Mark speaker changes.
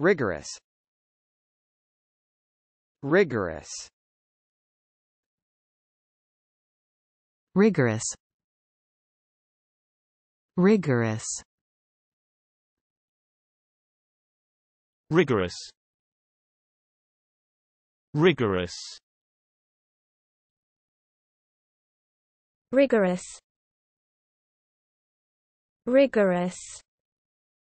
Speaker 1: rigorous rigorous rigorous rigorous rigorous rigorous rigorous rigorous